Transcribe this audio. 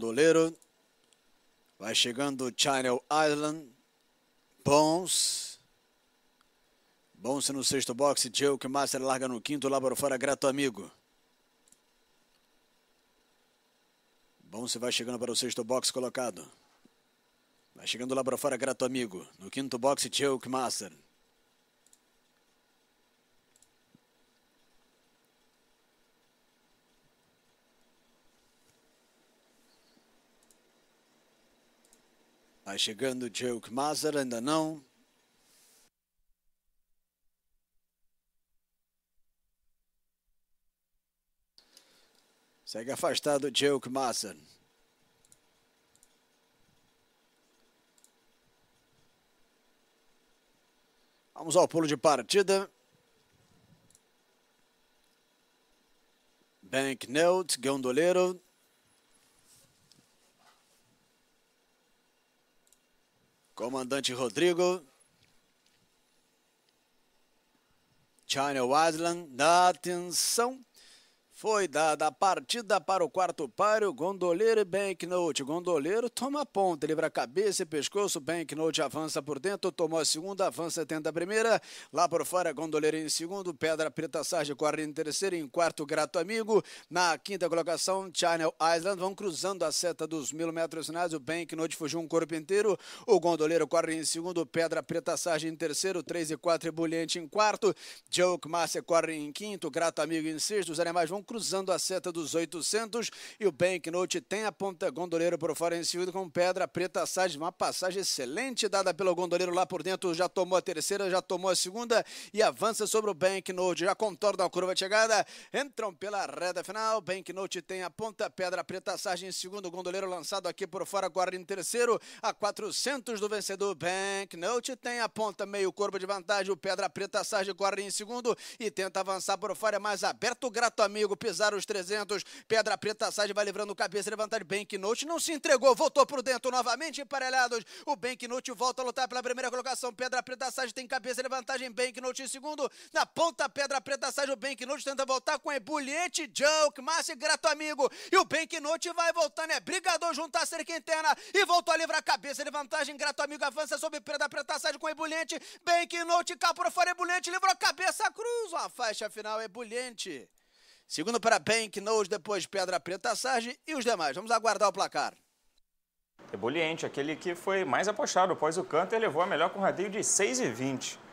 Doleiro. Vai chegando Channel Island. Bons. Bons no sexto boxe. Joke Master larga no quinto. Lá para fora, grato amigo. Bons vai chegando para o sexto boxe colocado. Vai chegando lá para fora, grato amigo. No quinto boxe, Joke Master. Vai chegando o Joke Mazer ainda não. Segue afastado o Joke Mazer. Vamos ao pulo de partida. Banknote, gondoleiro. Comandante Rodrigo. Channel Island. Atenção foi dada a partida para o quarto páreo, Gondoleiro e Banknote. Gondoleiro toma ponta, livra a cabeça e pescoço. Banknote avança por dentro, tomou a segunda, avança, tenta a primeira. Lá por fora, Gondoleiro em segundo, Pedra Preta Sarge corre em terceiro, em quarto, Grato Amigo. Na quinta colocação, Channel Island. Vão cruzando a seta dos mil metros finais. O Banknote fugiu um corpo inteiro. O Gondoleiro corre em segundo, Pedra Preta Sarge em terceiro, três e quatro e Bulhante em quarto. Joke massa corre em quinto, Grato Amigo em sexto. Os animais vão cruzando a seta dos 800 e o Banknote tem a ponta gondoleiro por fora em seguida com pedra preta Sage, uma passagem excelente dada pelo gondoleiro lá por dentro, já tomou a terceira, já tomou a segunda e avança sobre o Banknote, já contorna a curva de chegada, entram pela reta final, Banknote tem a ponta, pedra preta Sage em segundo, gondoleiro lançado aqui por fora, agora em terceiro, a 400 do vencedor Banknote tem a ponta, meio corpo de vantagem, o pedra preta Sage guarda em segundo e tenta avançar por fora, é mais aberto, grato amigo pisar os 300. Pedra preta sai, vai livrando cabeça, levantar Note Não se entregou, voltou pro dentro novamente, emparelhados. O Bank Note volta a lutar pela primeira colocação. Pedra preta sai, tem cabeça, levantagem. Note em segundo. Na ponta, Pedra preta sai, o Bank Note tenta voltar com Ebulhete, Joke, e Grato Amigo. E o Bank Note vai voltando, é brigador juntar a cerca interna. E voltou a livrar cabeça, levantagem. Grato Amigo avança sobre Pedra preta sai com Ebulhente. Note capro fora, Ebulhente, livrou a cabeça, cruz. Uma faixa final, Ebulhente. Segundo para Penck, Knows depois Pedra Preta, Sarge e os demais. Vamos aguardar o placar. Ebuliente, aquele que foi mais apostado após o canto, elevou a melhor com um rateio de 6,20.